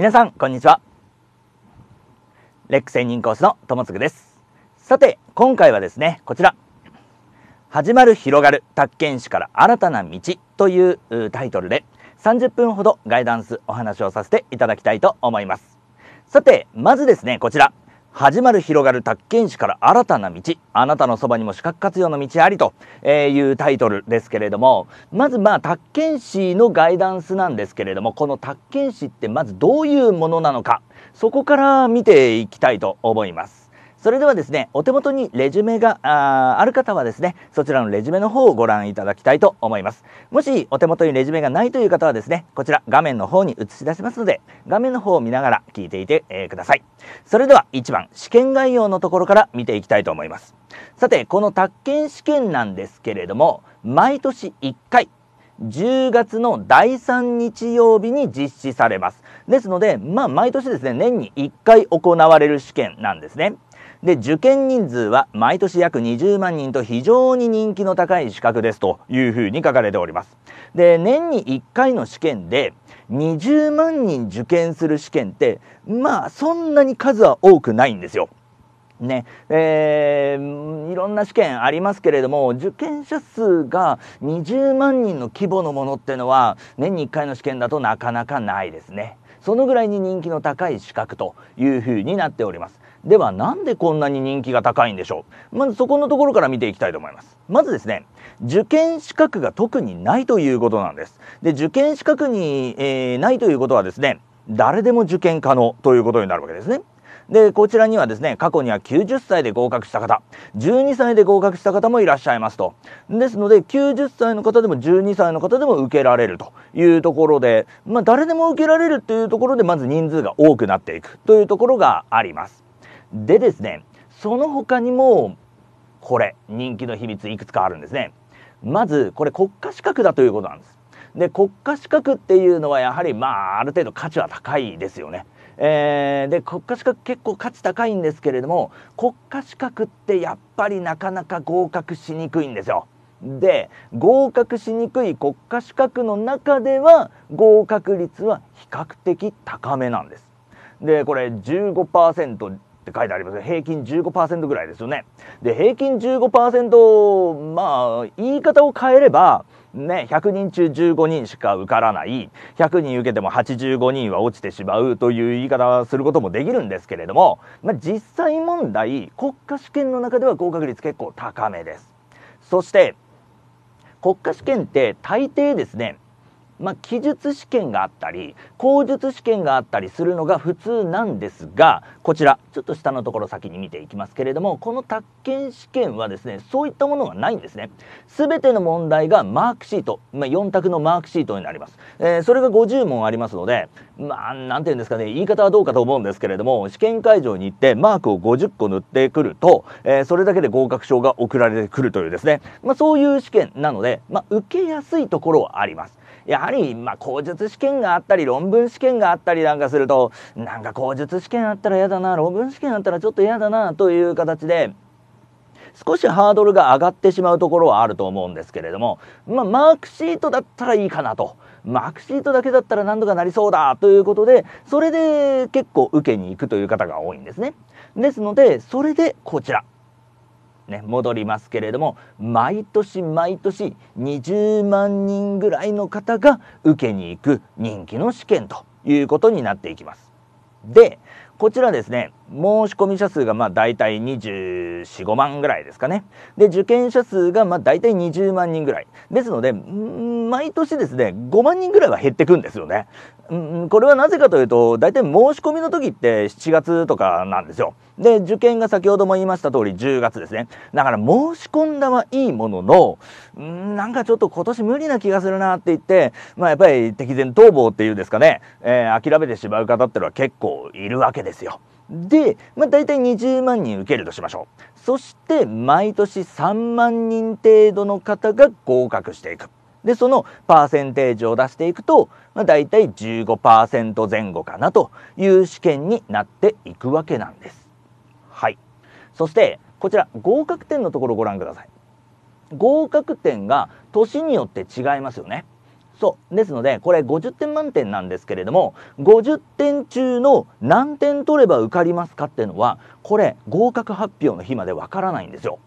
皆さん、こんにちは。レック専任講師の友もです。さて、今回はですね、こちら。始まる広がる、宅建士から新たな道というタイトルで、30分ほどガイダンスお話をさせていただきたいと思います。さて、まずですね、こちら。始まる広がる宅建士から新たな道あなたのそばにも資格活用の道ありというタイトルですけれどもまずまあ宅建士のガイダンスなんですけれどもこの宅建士ってまずどういうものなのかそこから見ていきたいと思います。それではですね、お手元にレジュメがある方はですね、そちらのレジュメの方をご覧いただきたいと思います。もしお手元にレジュメがないという方はですね、こちら画面の方に映し出しますので、画面の方を見ながら聞いていて、えー、ください。それでは1番、試験概要のところから見ていきたいと思います。さて、この宅建試験なんですけれども、毎年1回、10月の第3日曜日に実施されます。ですので、まあ、毎年ですね、年に1回行われる試験なんですね。で受験人数は毎年約20万人と非常に人気の高い資格ですというふうに書かれておりますで年に1回の試験で20万人受験する試験ってまあそんなに数は多くないんですよねえー、いろんな試験ありますけれども受験者数が20万人の規模のものっていうのは年に1回の試験だとなかなかないですね。そのぐらいに人気の高い資格というふうになっております。ではなんでこんなに人気が高いんでしょうまずそこのところから見ていきたいと思いますまずですね受験資格が特にないということなんですで受験資格に、えー、ないということはですね誰でも受験可能ということになるわけですねでこちらにはですね過去には90歳で合格した方12歳で合格した方もいらっしゃいますとですので90歳の方でも12歳の方でも受けられるというところで、まあ、誰でも受けられるというところでまず人数が多くなっていくというところがあります。でですねその他にもこれ人気の秘密いくつかあるんですねまずこれ国家資格だということなんですで国家資格っていうのはやはりまあある程度価値は高いですよねえー、で国家資格結構価値高いんですけれども国家資格ってやっぱりなかなか合格しにくいんですよ。で合格しにくい国家資格の中では合格率は比較的高めなんです。でこれ15%って書いてありますが平均15%ぐらいですよね。で平均15%まあ言い方を変えればね、100人中15人しか受からない100人受けても85人は落ちてしまうという言い方はすることもできるんですけれども、まあ、実際問題国家試験の中では合格率結構高めです。そして国家試験って大抵ですねまあ、記述試験があったり口述試験があったりするのが普通なんですがこちらちょっと下のところ先に見ていきますけれどもこの宅建試験はですねそういったものがないんですね。全ての問題がマークシート、まあ、4択のマークシートになります。えー、それが50問ありますのでまあ何て言うんですかね言い方はどうかと思うんですけれども試験会場に行ってマークを50個塗ってくると、えー、それだけで合格証が送られてくるというですね、まあ、そういう試験なので、まあ、受けやすいところはあります。やはり、まあ、口述試験があったり、論文試験があったりなんかすると、なんか口述試験あったら嫌だな、論文試験あったらちょっと嫌だな、という形で、少しハードルが上がってしまうところはあると思うんですけれども、まあ、マークシートだったらいいかなと。マークシートだけだったら何とかなりそうだということで、それで結構受けに行くという方が多いんですね。ですので、それでこちら。ね、戻りますけれども毎年毎年20万人ぐらいの方が受けに行く人気の試験ということになっていきます。でこちらですね申し込み者数がまあ大体245万ぐらいですかねで受験者数がまあ大体20万人ぐらいですので毎年ですね5万人ぐらいは減ってくんですよねんこれはなぜかというと大体申し込みの時って7月とかなんですよで受験が先ほども言いました通り10月ですねだから申し込んだはいいもののうんなんかちょっと今年無理な気がするなって言ってまあやっぱり敵前逃亡っていうんですかね、えー、諦めてしまう方っていうのは結構いるわけですよで、まあ、大体20万人受けるとしましょうそして毎年3万人程度の方が合格していくでそのパーセンテージを出していくと、まあ、大体15%前後かなという試験になっていくわけなんですはいそしてこちら合格点のところをご覧ください合格点が年によって違いますよねそう。ですので、これ50点満点なんですけれども、50点中の何点取れば受かりますかっていうのは、これ合格発表の日までわからないんですよ。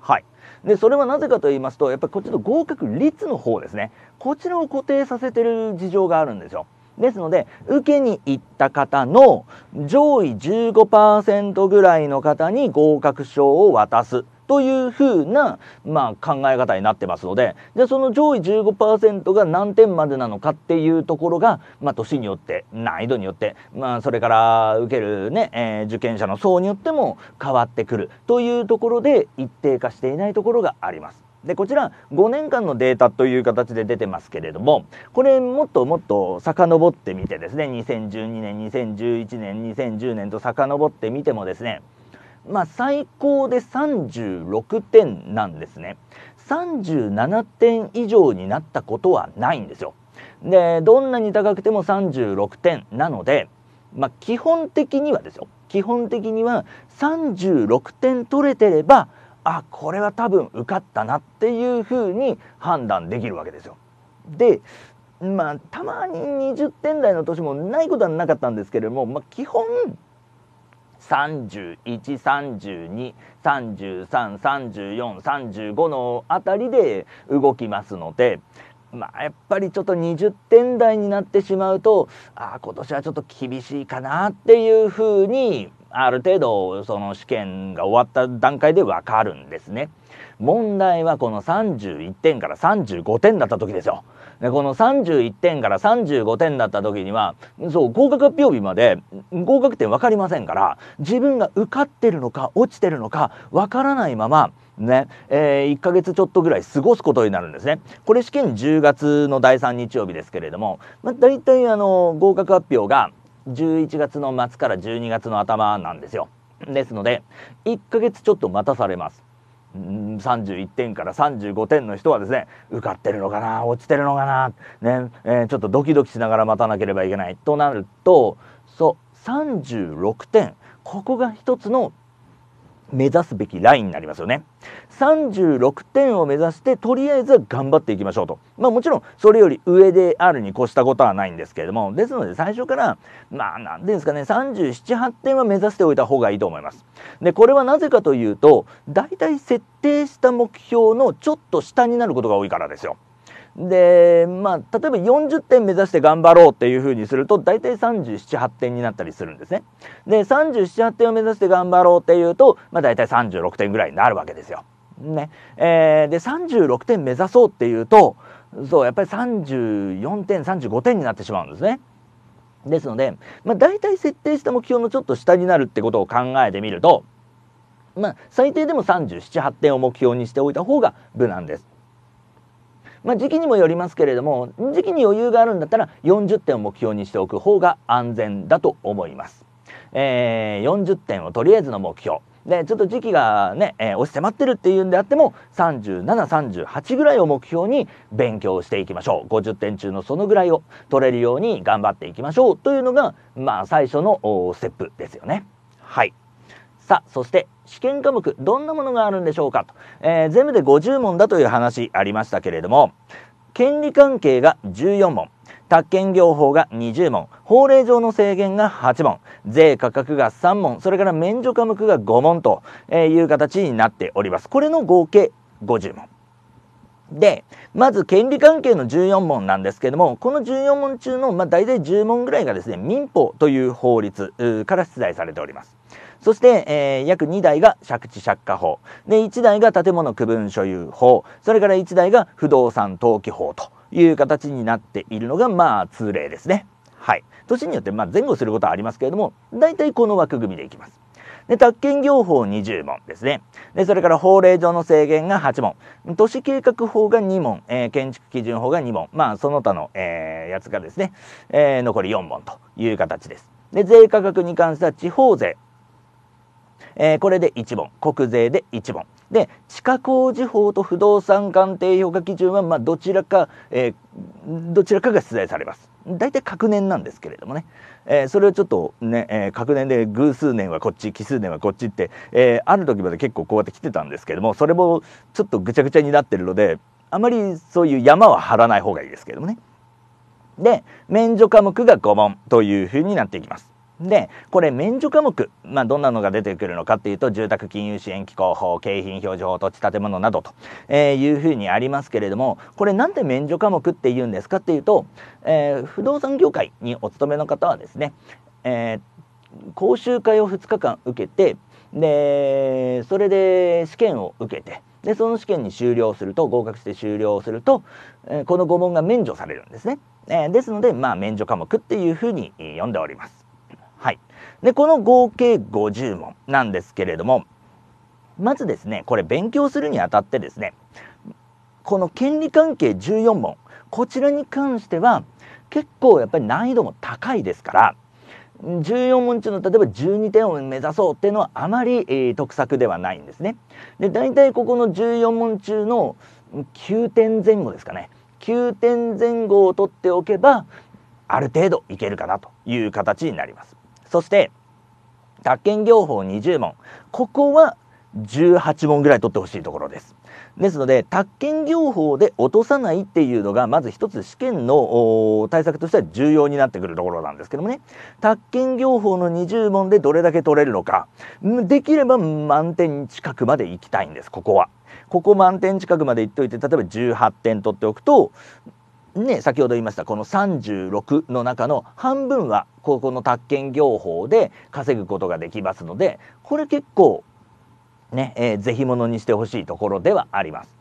はい。で、それはなぜかと言いますと、やっぱりこっちの合格率の方ですね。こちらを固定させてる事情があるんですよ。ですので、受けに行った方の上位15%ぐらいの方に合格証を渡す。というふうな、まあ、考え方になってますのででその上位15%が何点までなのかっていうところが、まあ、年によって難易度によって、まあ、それから受けるね、えー、受験者の層によっても変わってくるというところで一定化していないところがあります。でこちら5年間のデータという形で出てますけれどもこれもっともっと遡ってみてですね2012年2011年2010年と遡ってみてもですねまあ、最高で36点なんですね。37点以上になったことはないんですよ。でどんなに高くても36点なので、まあ、基本的にはですよ基本的には36点取れてればあこれは多分受かったなっていうふうに判断できるわけですよ。でまあたまに20点台の年もないことはなかったんですけれども、まあ、基本3132333435のあたりで動きますのでまあ、やっぱりちょっと20点台になってしまうとあ今年はちょっと厳しいかなっていうふうにある程度その試験が終わった段階でわかるんですね。問題はこの31点から35点だった時ですよ。でこの31点から35点だった時にはそう合格発表日まで合格点分かりませんから自分が受かってるのか落ちてるのか分からないままね、えー、1ヶ月ちょっとぐらい過ごすことになるんですね。これ試験10月の第3日曜日ですけれども、まあ、大体あの合格発表が11月の末から12月の頭なんですよ。ですので1ヶ月ちょっと待たされます。31点から35点の人はですね受かってるのかな落ちてるのかな、ねえー、ちょっとドキドキしながら待たなければいけないとなるとそう36点ここが一つの目指すべきラインになりますよね36点を目指してとりあえず頑張っていきましょうとまあもちろんそれより上であるに越したことはないんですけれどもですので最初からまあ何ていうんですかね378点は目指しておいた方がいいと思いますでこれはなぜかというとだいたい設定した目標のちょっと下になることが多いからですよでまあ例えば40点目指して頑張ろうっていうふうにすると大体378点になったりするんですね。で378点を目指して頑張ろうっていうと、まあ、大体36点ぐらいになるわけですよ。ねえー、で36点目指そうっていうとそうやっぱり34点35点になってしまうんですね。ですので、まあ、大体設定した目標のちょっと下になるってことを考えてみると、まあ、最低でも378点を目標にしておいた方が無難です。まあ、時期にもよりますけれども時期に余裕があるんだったら40点を目標にしておく方が安全だと思います。えー、40点をとりあえずの目標でちょっと時期がね、えー、押し迫ってるっていうんであっても3738ぐらいを目標に勉強していきましょう50点中のそのぐらいを取れるように頑張っていきましょうというのがまあ最初のステップですよね。はいさあそして試験科目どんなものがあるんでしょうかと、えー、全部で50問だという話ありましたけれども権利関係が14問宅建業法が20問法令上の制限が8問税価格が3問それから免除科目が5問という形になっておりますこれの合計50問でまず権利関係の14問なんですけどもこの14問中の、まあ、大体10問ぐらいがですね民法という法律から出題されておりますそして、えー、約2台が借地借家法で1台が建物区分所有法それから1台が不動産登記法という形になっているのがまあ通例ですね。はい、年によってま前後することはありますけれども大体この枠組みでいきます。で宅建業法20問ですねでそれから法令上の制限が8問都市計画法が2問、えー、建築基準法が2問まあその他の、えー、やつがですね、えー、残り4問という形です。で税価格に関しては地方税えー、これで1本国税で1本で地価工事法と不動産鑑定評価基準は、まあ、どちらか、えー、どちらかが出題されます大体確年なんですけれどもね、えー、それをちょっとね、えー、確年で偶数年はこっち奇数年はこっちって、えー、ある時まで結構こうやって来てたんですけどもそれもちょっとぐちゃぐちゃになってるのであまりそういう山は張らない方がいいですけどもねで免除科目が5問というふうになっていきますでこれ免除科目、まあ、どんなのが出てくるのかっていうと住宅金融支援機構法景品表示法土地建物などと、えー、いうふうにありますけれどもこれなんで免除科目っていうんですかっていうと、えー、不動産業界にお勤めの方はですね、えー、講習会を2日間受けてでそれで試験を受けてでその試験に終了すると合格して終了すると、えー、この5問が免除されるんですね、えー、ですのでまあ免除科目っていうふうに読んでおりますでこの合計50問なんですけれどもまずですねこれ勉強するにあたってですねこの権利関係14問こちらに関しては結構やっぱり難易度も高いですから14問中の例えば12点を目指そうっていうのはあまり、えー、得策ではないんですね。で大体ここの14問中の9点前後ですかね9点前後を取っておけばある程度いけるかなという形になります。そして宅建業法20問ここは18問ぐらい取ってほしいところです。ですので宅建業法で落とさないっていうのがまず一つ試験の対策としては重要になってくるところなんですけどもね宅建業法の20問でどれだけ取れるのかできれば満点近くまで行きたいんですここは。ここ満点近くまで行っといて例えば18点取っておくとね、先ほど言いましたこの36の中の半分はここの宅建業法で稼ぐことができますのでこれ結構ね、えー、ぜものにしてほしいところではあります。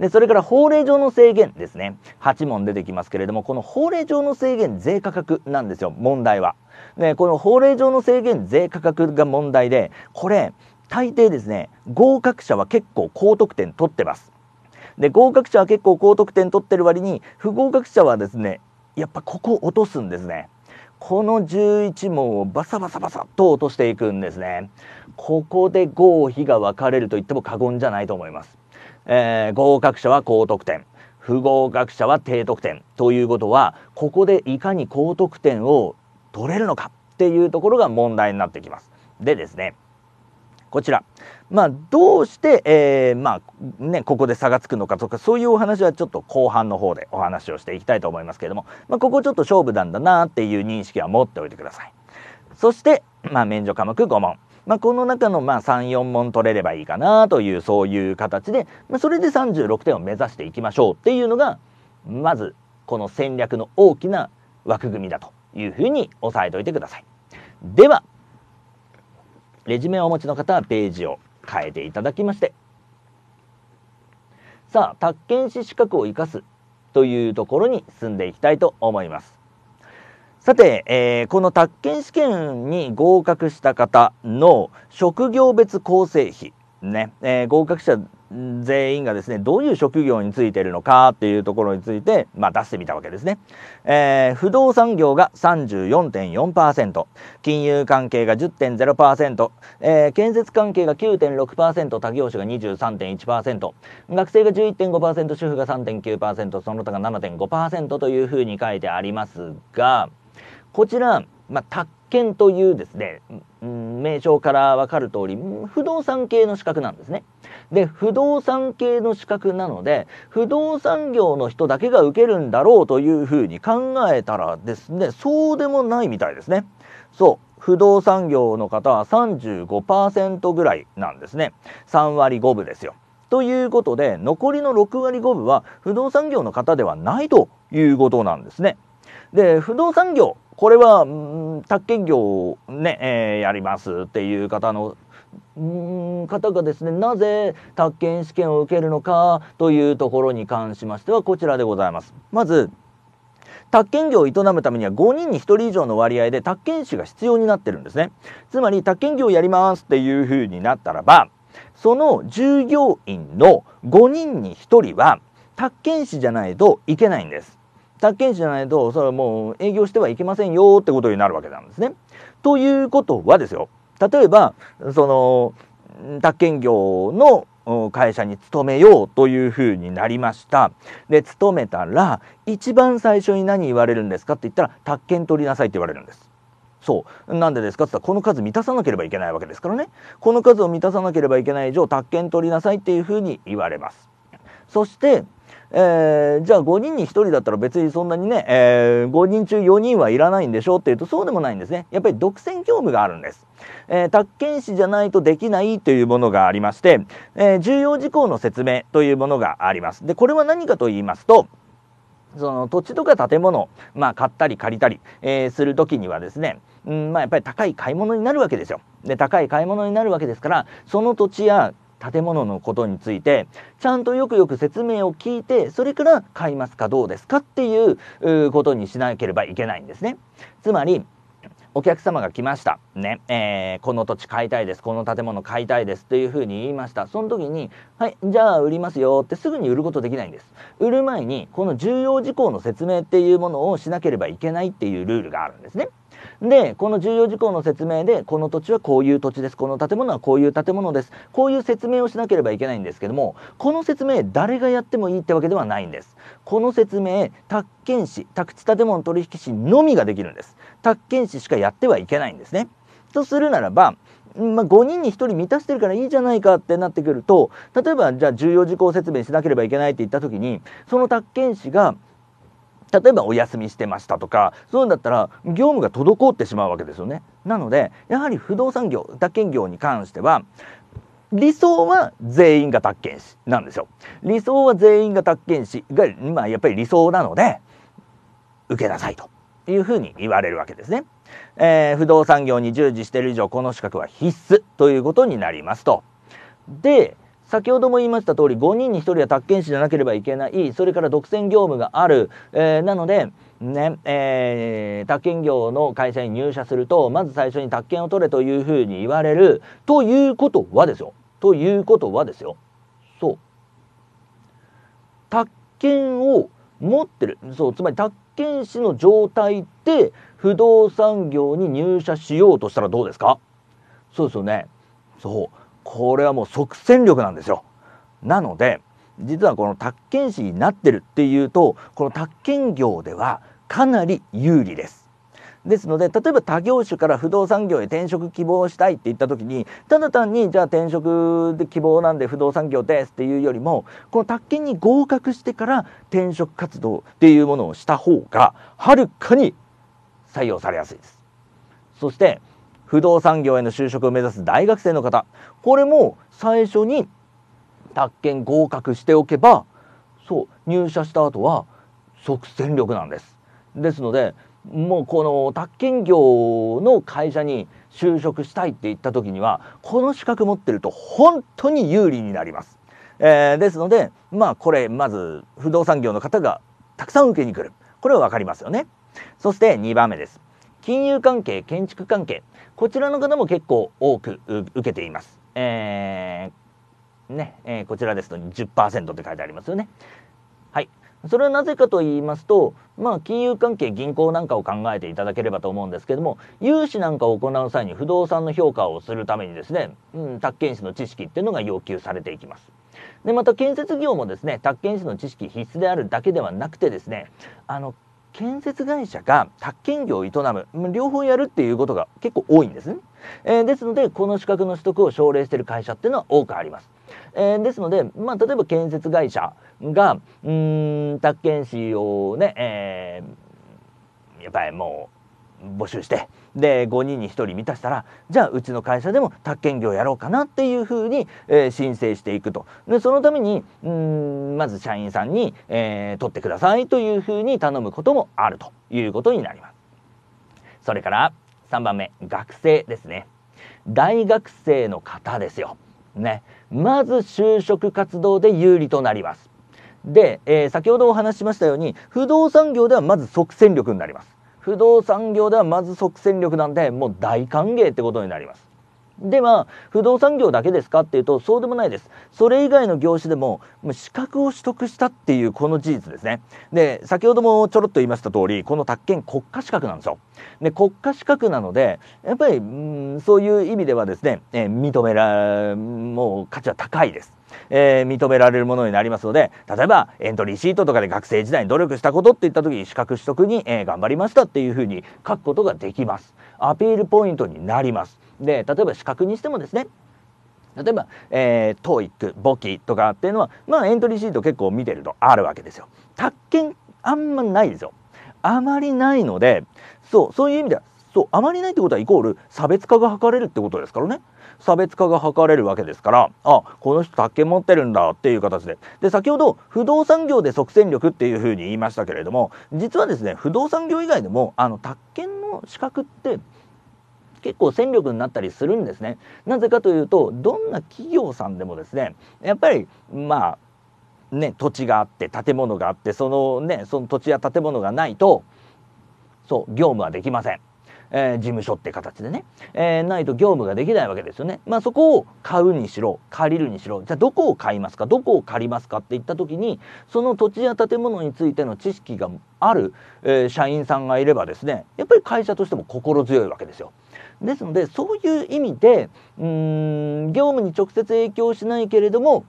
でそれから法令上の制限ですね8問出てきますけれどもこの法令上の制限税価格なんですよ問題は。ねこの法令上の制限税価格が問題でこれ大抵ですね合格者は結構高得点取ってます。で合格者は結構高得点取ってる割に不合格者はですねやっぱここ落とすんですねこの11問をバサバサバサと落としていくんですねここで合否が分かれると言っても過言じゃないと思います、えー、合格者は高得点不合格者は低得点ということはここでいかに高得点を取れるのかっていうところが問題になってきますでですねこちら、まあ、どうして、えー、まあね、ここで差がつくのかとかそういうお話はちょっと後半の方でお話をしていきたいと思いますけれども、まあ、ここちょっと勝負なんだなっていう認識は持っておいてください。そして、まあ、免除科目5問。まあ、この中のまあ34問取れればいいかなというそういう形で、まあ、それで36点を目指していきましょうっていうのがまずこの戦略の大きな枠組みだというふうに押さえておいてください。ではレジュメをお持ちの方はページを変えていただきましてさあ宅建士資格を生かすというところに進んでいきたいと思いますさて、えー、この宅建試験に合格した方の職業別構成費ね、えー、合格者全員がですね、どういう職業についているのかっていうところについて、まあ、出してみたわけですね。えー、不動産業が34.4%、金融関係が10.0%、えー、建設関係が9.6%、他業種が23.1%、学生が11.5%、主婦が3.9%、その他が7.5%というふうに書いてありますが、こちら、まあ、見というですね、うん、名称からわかる通り、不動産系の資格なんですね。で、不動産系の資格なので、不動産業の人だけが受けるんだろうというふうに考えたらですね、そうでもないみたいですね。そう。不動産業の方は35%ぐらいなんですね。3割5分ですよ。ということで、残りの6割5分は不動産業の方ではないということなんですね。で、不動産業これは、うん、宅建業をね、えー、やりますっていう方のうん方がですねなぜ宅建試験を受けるのかというところに関しましてはこちらでございます。まず宅建業を営むためには5人に1人以上の割合で宅建士が必要になってるんですね。つまり宅建業をやりますっていうふうになったらばその従業員の5人に1人は宅建士じゃないといけないんです。宅建じゃないとそれはもう営業してはいけませんよってことになるわけなんですね。ということはですよ例えばその宅建業の会社に勤めようというふうになりましたで勤めたら一番最初に何言われるんですかって言ったら宅建取りなさいって言われるんですそうなんでですかって言ったらこの数満たさなければいけないわけですからねこの数を満たさなければいけない以上宅建取りなさいっていうふうに言われますそしてえー、じゃあ5人に1人だったら別にそんなにね、えー、5人中4人はいらないんでしょうっていうとそうでもないんですねやっぱり独占業務があるんです、えー、宅建士じゃないとできないというものがありまして、え重要事項の説明というものがありますでこれは何かと言いますとその土地とか建物、まあ、買ったり借りたり、えする時にはですね、うんまあ、やっぱり高い買い物になるわけですよ。で高い買い物になるわけですからその土地や建物のことについてちゃんとよくよく説明を聞いてそれから買いますかどうですかっていうことにしなければいけないんですね。つまりお客様が来ましたね、えー、この土地買いたいですこの建物買いたいですというふうに言いましたその時にはいじゃあ売りますよってすぐに売ることできないんです売る前にこの重要事項の説明っていうものをしなければいけないっていうルールがあるんですねでこの重要事項の説明でこの土地はこういう土地ですこの建物はこういう建物ですこういう説明をしなければいけないんですけどもこの説明誰がやってもいいってわけではないんですこの説明宅建士宅地建物取引士のみができるんです宅建士しかやってはいけないんですねとするならばまあ、5人に1人満たしてるからいいじゃないかってなってくると例えばじゃあ重要事項説明しなければいけないって言った時にその宅建士が例えばお休みしてましたとかそういうんだったら業務が滞ってしまうわけですよね。なのでやはり不動産業宅建業に関しては理想は全員が宅建士なんですよ。理想は全員が宅建士が、まあ、やっぱり理想なので受けなさいというふうに言われるわけですね。えー、不動産業に従事している以上この資格は必須ということになりますと。で先ほども言いました通り5人に1人は宅建士じゃなければいけないそれから独占業務がある、えー、なのでねえー、宅建業の会社に入社するとまず最初に宅建を取れというふうに言われるということはですよということはですよそう宅建を持ってるそうつまり宅建士の状態で不動産業に入社しようとしたらどうですかそうですよねそうこれはもう即戦力なんですよ。なので実はこの宅建士になってるっていうとこの宅建業ではかなり有利です。ですので例えば他業種から不動産業へ転職希望したいって言った時にただ単にじゃあ転職で希望なんで不動産業ですっていうよりもこの宅建に合格してから転職活動っていうものをした方がはるかに採用されやすいです。そして不動産業への就職を目指す大学生の方これも最初に宅建合格しておけばそう入社した後は即戦力なんですですのでもうこの宅建業の会社に就職したいって言った時にはこの資格持ってると本当に有利になります、えー、ですのでまあこれまず不動産業の方がたくさん受けに来るこれは分かりますよねそして2番目です金融関係、建築関係、こちらの方も結構多く受けています。えー、ね、えー、こちらですと10%って書いてありますよね。はい。それはなぜかと言いますと、まあ、金融関係、銀行なんかを考えていただければと思うんですけども、融資なんかを行う際に不動産の評価をするためにですね、うん、宅建士の知識っていうのが要求されていきます。で、また建設業もですね、宅建士の知識必須であるだけではなくてですね、あの、建設会社が宅建業を営む両方やるっていうことが結構多いんですね、えー、ですのでこの資格の取得を奨励している会社っていうのは多くあります、えー、ですので、まあ、例えば建設会社がうん宅建士をね、えー、やっぱりもう募集してで5人に1人満たしたらじゃあうちの会社でも宅建業やろうかなっていうふうに、えー、申請していくとでそのためにうんまず社員さんに、えー、取ってくださいというふうに頼むこともあるということになりますそれから3番目学生ですね大学生の方ですよねまず就職活動で有利となりますで、えー、先ほどお話ししましたように不動産業ではまず即戦力になります不動産業ではまず即戦力なんでもう大歓迎ってことになります。でまあ不動産業だけですかっていうとそうでもないですそれ以外の業種でも資格を取得したっていうこの事実ですねで先ほどもちょろっと言いました通りこの宅建国家資格なんですよで国家資格なのでやっぱりうんそういう意味ではですね、えー、認めらもう価値は高いですえー、認められるものになりますので例えばエントリーシートとかで学生時代に努力したことっていった時に資格取得に、えー、頑張りましたっていうふうに書くことができますアピールポイントになりますで例えば資格にしてもですね例えば、えー、TOEIC、簿記とかっていうのは、まあ、エントリーシート結構見てるとあるわけですよ。宅建あんまないですよ。あまりないのでそうそういう意味ではそうあまりないってことはイコール差別化が図れるってことですからね。差別化が図れるわけですからあこの人宅建持ってるんだっていう形でで先ほど不動産業で即戦力っていうふうに言いましたけれども実はですね不動産業以外でもあの宅建の資格って結構戦力になったりするんですね。なぜかというとどんな企業さんでもですねやっぱりまあね土地があって建物があってそのねその土地や建物がないとそう業務はできません。えー、事務所って形でね、えー、ないと業務ができないわけですよね。まあ、そこを買うにしろ借りるにしろじゃあどこを買いますかどこを借りますかっていった時にその土地や建物についての知識がある、えー、社員さんがいればですねやっぱり会社としても心強いわけですよ。ですのでそういう意味でうん業務に直接影響しないけれども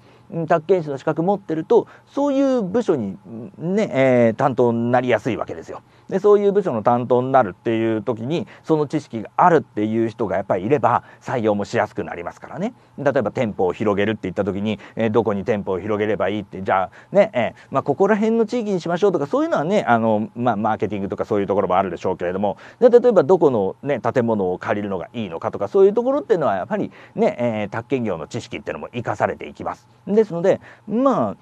宅建士の資格持ってるとそういう部署にね、えー、担当になりやすいわけですよ。でそういう部署の担当になるっていう時にその知識があるっていう人がやっぱりいれば採用もしやすくなりますからね例えば店舗を広げるって言った時に、えー、どこに店舗を広げればいいってじゃあね、えー、まあ、ここら辺の地域にしましょうとかそういうのはねあの、まあ、マーケティングとかそういうところもあるでしょうけれどもで例えばどこの、ね、建物を借りるのがいいのかとかそういうところっていうのはやっぱりね、えー、宅建業の知識っていうのも生かされていきます。ですのでま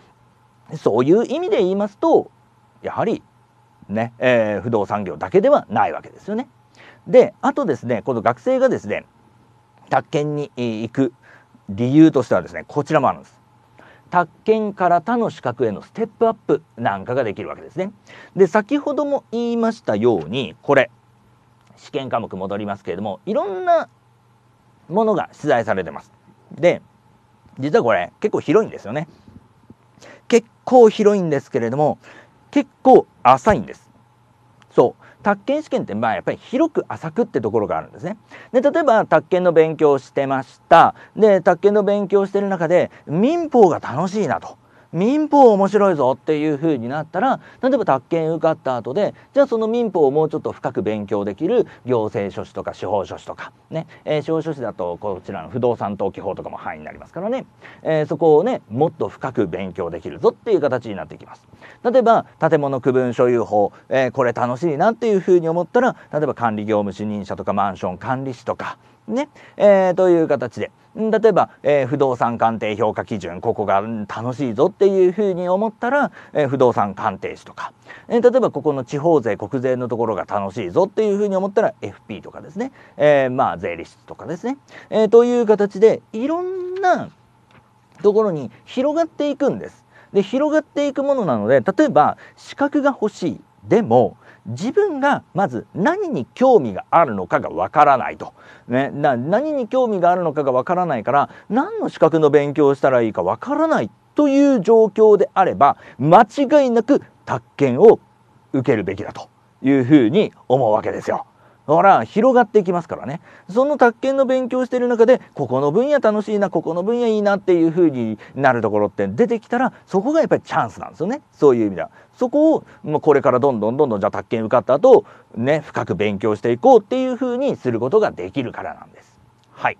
あそういう意味で言いますとやはりね、えー、不動産業だけではないわけですよね。であとですねこの学生がですね宅建に行く理由としてはですねこちらもあるんです。宅建から他の資格へのステップアップなんかができるわけですね。で先ほども言いましたようにこれ試験科目戻りますけれどもいろんなものが出題されてます。で実はこれ結構広いんですよね。結構広いんですけれども結構浅いんです。そう宅建試験ってまあやっぱり広く浅くってところがあるんですね。で例えば宅建の勉強をしてましたで宅建の勉強をしてる中で民法が楽しいなと民法面白いぞっていう風になったら例えば宅建受かった後でじゃあその民法をもうちょっと深く勉強できる行政書士とか司法書士とかね、えー、司法書士だとこちらの不動産登記法とかも範囲になりますからね、えー、そこをねもっと深く勉強できるぞっていう形になってきます。例えば建物区分所有法、えー、これ楽しいなっていう風に思ったら例えば管理業務主任者とかマンション管理士とかね、えー、という形で例えば、えー、不動産鑑定評価基準ここが楽しいぞっていうふうに思ったら、えー、不動産鑑定士とか、えー、例えばここの地方税国税のところが楽しいぞっていうふうに思ったら FP とかですね、えー、まあ税理士とかですね、えー、という形でいろんなところに広がっていくんです。で広がっていくものなので例えば資格が欲しいでも自分がまず何に興味があるのかがわからないと、ね、何に興味があるのかがわからないから何の資格の勉強をしたらいいかわからないという状況であれば間違いなく宅建を受けるべきだというふうに思うわけですよ。ほら広がっていきますからねその宅建の勉強してる中でここの分野楽しいなここの分野いいなっていう風になるところって出てきたらそこがやっぱりチャンスなんですよねそういう意味では。そこを、まあ、これからどんどんどんどんじゃあ宅建受かった後ね深く勉強していこうっていう風にすることができるからなんです。はい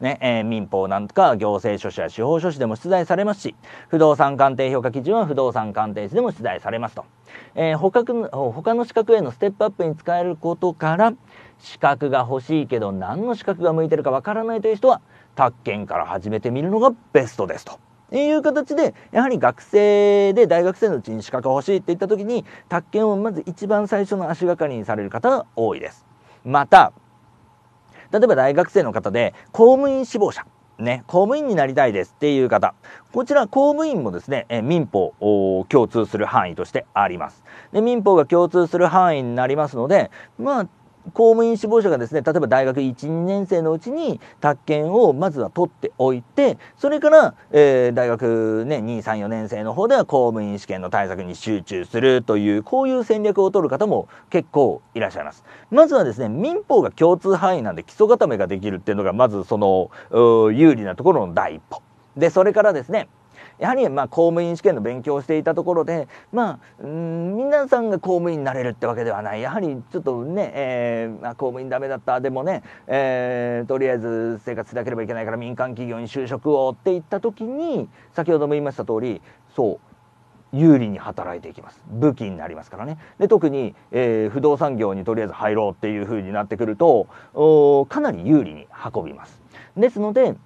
ねえー、民法なんか行政書士や司法書士でも出題されますし不動産鑑定評価基準は不動産鑑定士でも出題されますと、えー、他他の資格へのステップアップに使えることから資格が欲しいけど何の資格が向いてるかわからないという人は宅建から始めてみるのがベストですと。いう形でやはり学生で大学生のうちに資格が欲しいって言った時に宅建をまず一番最初の足がかりにされる方が多いです。また例えば大学生の方で公務員志望者ね、公務員になりたいですっていう方こちら公務員もですね、え民法を共通する範囲としてありますで民法が共通する範囲になりますのでまあ公務員志望者がですね例えば大学12年生のうちに宅建をまずは取っておいてそれから、えー、大学、ね、234年生の方では公務員試験の対策に集中するというこういう戦略を取る方も結構いらっしゃいます。まずはですね民法が共通範囲なんで基礎固めができるっていうのがまずその有利なところの第一歩。でそれからですねやはりまあ公務員試験の勉強をしていたところでまあん皆さんが公務員になれるってわけではないやはりちょっとね、えー、まあ、公務員ダメだったでもね、えー、とりあえず生活しなければいけないから民間企業に就職をっていった時に先ほども言いました通りそう有利に働いていきます武器になりますからねで特に、えー、不動産業にとりあえず入ろうっていうふうになってくるとかなり有利に運びますですので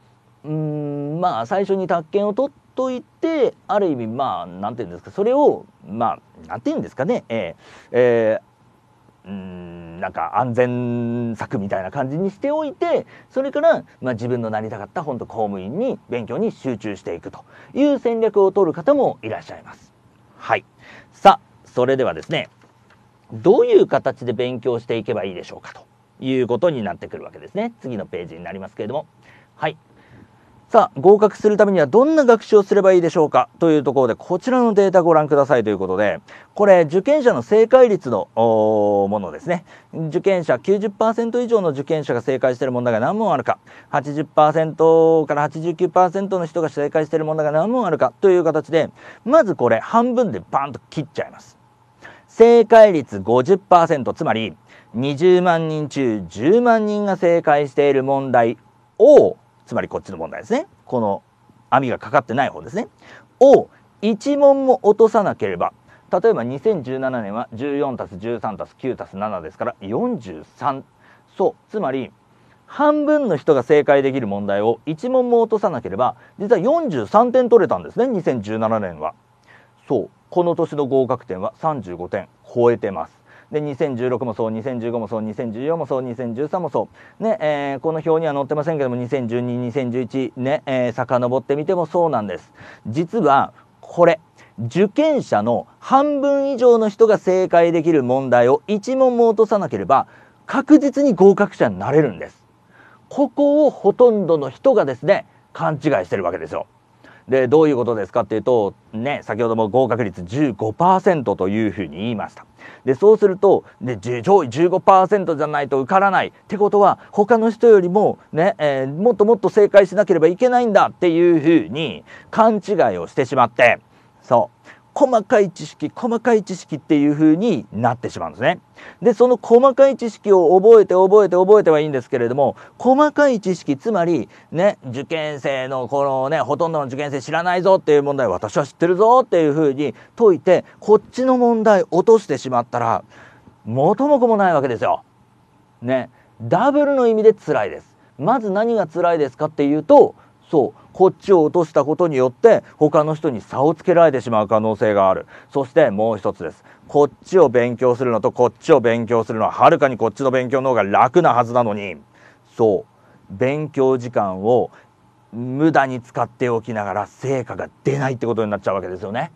うんまあ最初に宅建を取っといてある意味まあ何て言うんですかそれをまあ何て言うんですかねえー、えー、んなんか安全策みたいな感じにしておいてそれから、まあ、自分のなりたかった本当公務員に勉強に集中していくという戦略を取る方もいらっしゃいます。はいさあそれではですねどういう形で勉強していけばいいでしょうかということになってくるわけですね次のページになりますけれどもはいさあ、合格するためにはどんな学習をすればいいでしょうかというところで、こちらのデータご覧くださいということで、これ、受験者の正解率のものですね。受験者90%以上の受験者が正解している問題が何問あるか、80%から89%の人が正解している問題が何問あるかという形で、まずこれ、半分でバーンと切っちゃいます。正解率50%、つまり20万人中10万人が正解している問題をつまりこっちの問題ですねこの網がかかってない方ですねを1問も落とさなければ例えば2017年は14たす13たす9たす7ですから43そうつまり半分の人が正解できる問題を1問も落とさなければ実は43点取れたんですね2017年はそうこの年の合格点は35点超えてますで2016もそう2015もそう2014もそう2013もそうね、えー、この表には載ってませんけども20122011ね、えー、遡ってみてもそうなんです実はこれ受験者の半分以上の人が正解できる問題を一問も落とさなければ確実に合格者になれるんですここをほとんどの人がですね勘違いしてるわけですよでどういうことですかっていうとね先ほども合格率15%というふうに言いましたでそうするとね、上位15%じゃないと受からないってことは他の人よりもね、えー、もっともっと正解しなければいけないんだっていうふうに勘違いをしてしまってそう細かい知識細かい知識っていう風になってしまうんですね。でその細かい知識を覚えて覚えて覚えてはいいんですけれども細かい知識つまりね受験生のこのねほとんどの受験生知らないぞっていう問題私は知ってるぞっていう風に解いてこっちの問題落としてしまったら元も子もないわけですよ。ねダブルの意味で辛いです。まず何が辛いですかっていうとそうこっちを落としたことによって他の人に差をつけられてしまう可能性があるそしてもう一つですこっちを勉強するのとこっちを勉強するのははるかにこっちの勉強の方が楽なはずなのにそう勉強時間を無駄に使っておきながら成果が出ないってことになっちゃうわけですよね。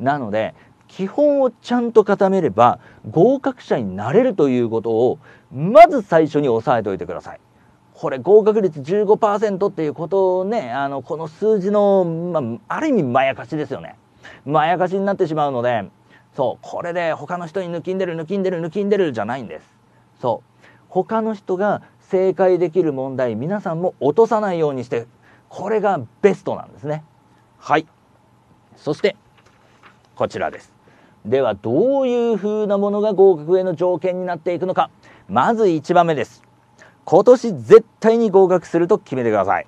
なので基本をちゃんと固めれば合格者になれるということをまず最初に押さえておいてください。これ合格率15%っていうことをねあのこの数字の、まあ、ある意味まやかしですよねまやかしになってしまうのでそうこれで他の人に抜きんでる抜きんでる抜きんでるじゃないんですそう他の人が正解できる問題皆さんも落とさないようにしてこれがベストなんですねはいそしてこちらですではどういう風なものが合格への条件になっていくのかまず1番目です今年絶対に合格すると決めてください。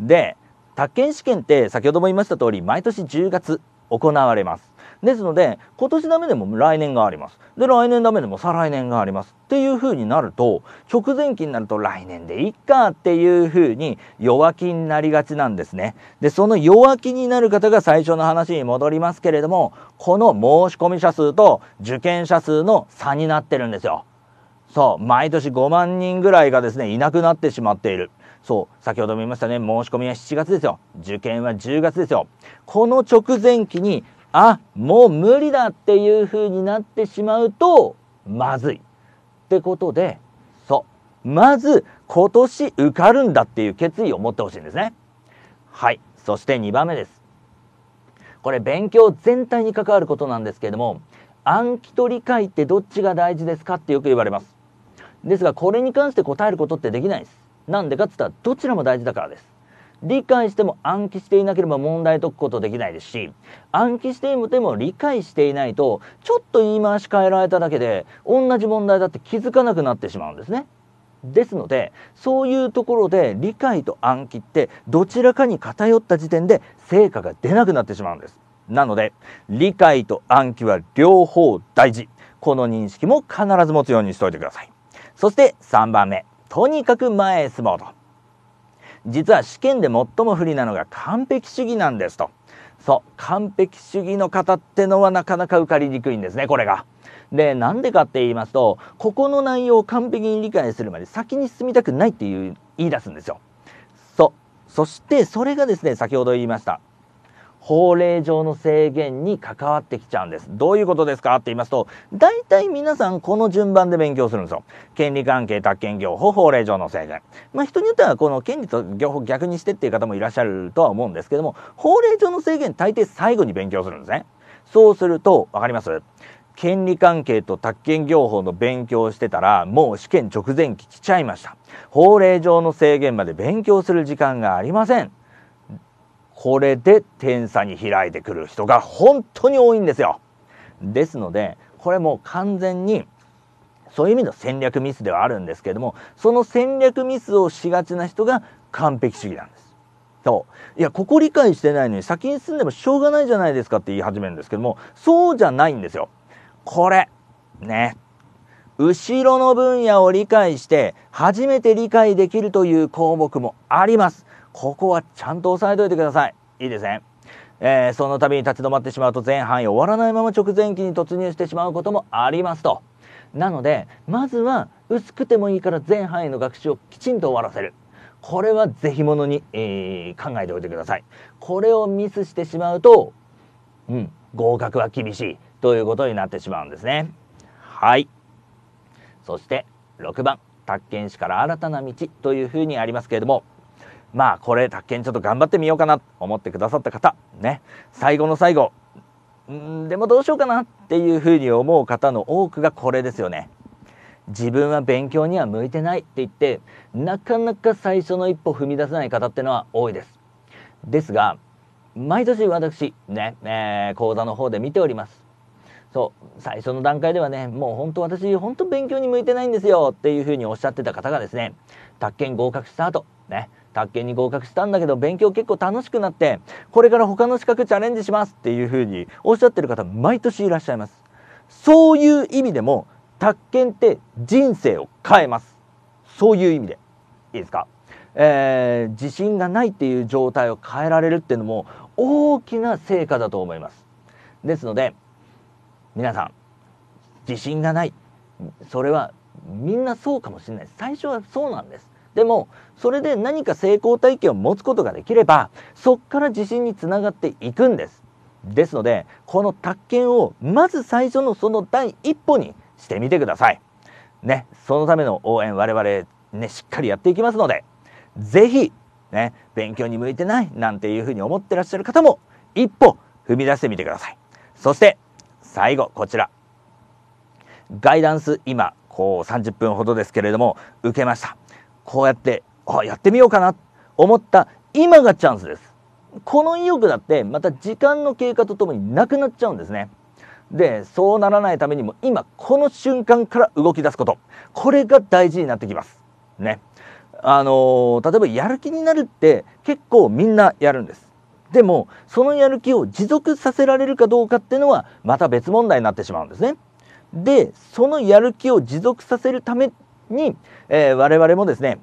で、宅建試験って先ほども言いました通り、毎年10月行われます。ですので、今年ダメでも来年があります。で、来年ダメでも再来年があります。っていう風になると、直前期になると来年でいっかっていう風に弱気になりがちなんですね。で、その弱気になる方が最初の話に戻りますけれども、この申込者数と受験者数の差になってるんですよ。そう毎年5万人ぐらいがですねいなくなってしまっているそう先ほども言いましたね申し込みは7月ですよ受験は10月ですよこの直前期にあもう無理だっていう風になってしまうとまずいってことでそうまず今年受かるんだっていう決意を持ってほしいんですねはいそして2番目ですこれ勉強全体に関わることなんですけれども暗記と理解ってどっちが大事ですかってよく言われますですがこれに関して答えることってできないですなんでかっつったらどちらも大事だからです理解しても暗記していなければ問題解くことできないですし暗記していても理解していないとちょっと言い回し変えられただけで同じ問題だって気づかなくなってしまうんですねですのでそういうところで理解と暗記ってどちらかに偏った時点で成果が出なくなってしまうんですなので理解と暗記は両方大事この認識も必ず持つようにしておいてくださいそして3番目とにかく前へ進もうと実は試験で最も不利なのが完璧主義なんですとそう完璧主義の方ってのはなかなか受かりにくいんですねこれが。でなんでかって言いますとここの内容を完璧に理解するまで先に進みたくないっていう言い出すんですよ。そそしてそれがですね先ほど言いました法令上の制限に関わってきちゃうんです。どういうことですかって言いますと、大体皆さんこの順番で勉強するんですよ。権利関係、宅建業法、法令上の制限。まあ人によってはこの権利と業法逆にしてっていう方もいらっしゃるとは思うんですけども、法令上の制限大抵最後に勉強するんですね。そうすると、わかります権利関係と宅建業法の勉強をしてたらもう試験直前期来ちゃいました法令上の制限まで勉強する時間がありませんこれで点差に開いてくる人が本当に多いんですよ。ですのでこれも完全にそういう意味の戦略ミスではあるんですけどもその戦略ミスをしがちな人が完璧主義なんです。そういやここ理解してないのに先に進んでもしょうがないじゃないですかって言い始めるんですけどもそうじゃないんですよ。これね後ろの分野を理解して初めて理解できるという項目もあります。ここはちゃんと押さえといてくださいいいですねえー、その度に立ち止まってしまうと前半終わらないまま直前期に突入してしまうこともありますとなのでまずは薄くてもいいから前半囲の学習をきちんと終わらせるこれは是非ものに、えー、考えておいてくださいこれをミスしてしまうとうん合格は厳しいということになってしまうんですねはいそして6番宅建士から新たな道というふうにありますけれどもまあこれ宅建ちょっと頑張ってみようかなと思ってくださった方ね最後の最後んでもどうしようかなっていうふうに思う方の多くがこれですよね。自分は勉強には向いてないって言ってなかなか最初の一歩踏み出せない方ってのは多いです。ですが毎年私ね、えー、講座の方で見ております。そう最初の段階ではねもう本当私本当勉強に向いてないんですよっていうふうにおっしゃってた方がですね宅建合格した後ね宅建に合格したんだけど勉強結構楽しくなってこれから他の資格チャレンジしますっていうふうにおっしゃってる方毎年いらっしゃいますそういう意味でも宅建って人生を変えますそういう意味でいいですか、えー、自信がないっていう状態を変えられるっていうのも大きな成果だと思いますですので皆さん自信がないそれはみんなそうかもしれない最初はそうなんですでもそれで何か成功体験を持つことができればそこから自信につながっていくんですですのでこの宅建をまず最初のその第一歩にしてみてくださいねそのための応援我々ねしっかりやっていきますので是非ね勉強に向いてないなんていうふうに思ってらっしゃる方も一歩踏み出してみてくださいそして最後こちらガイダンス今こう30分ほどですけれども受けましたこうやってあやってみようかなと思った今がチャンスですこの意欲だってまた時間の経過とともになくなっちゃうんですねでそうならないためにも今この瞬間から動き出すことこれが大事になってきますねあのー、例えばやる気になるって結構みんなやるんですでもそのやる気を持続させられるかどうかっていうのはまた別問題になってしまうんですねでそのやる気を持続させるために、えー、我々もですね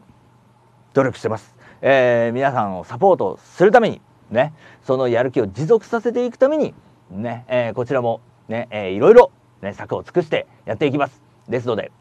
努力してます、えー、皆さんをサポートするためにねそのやる気を持続させていくためにね、えー、こちらもね、えー、いろいろ、ね、策を尽くしてやっていきますですので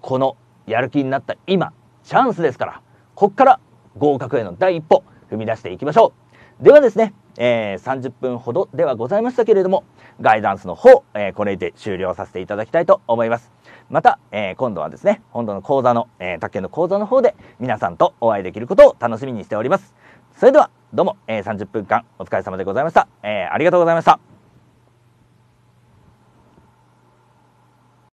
このやる気になった今チャンスですからこっから合格への第一歩踏み出していきましょうではですね、えー、30分ほどではございましたけれどもガイダンスの方、えー、これで終了させていただきたいと思いますまた、えー、今度はですね、本土の講座の、えー、卓球の講座の方で皆さんとお会いできることを楽しみにしております。それでは、どうも、えー、30分間お疲れ様でございました。えありがとうございました。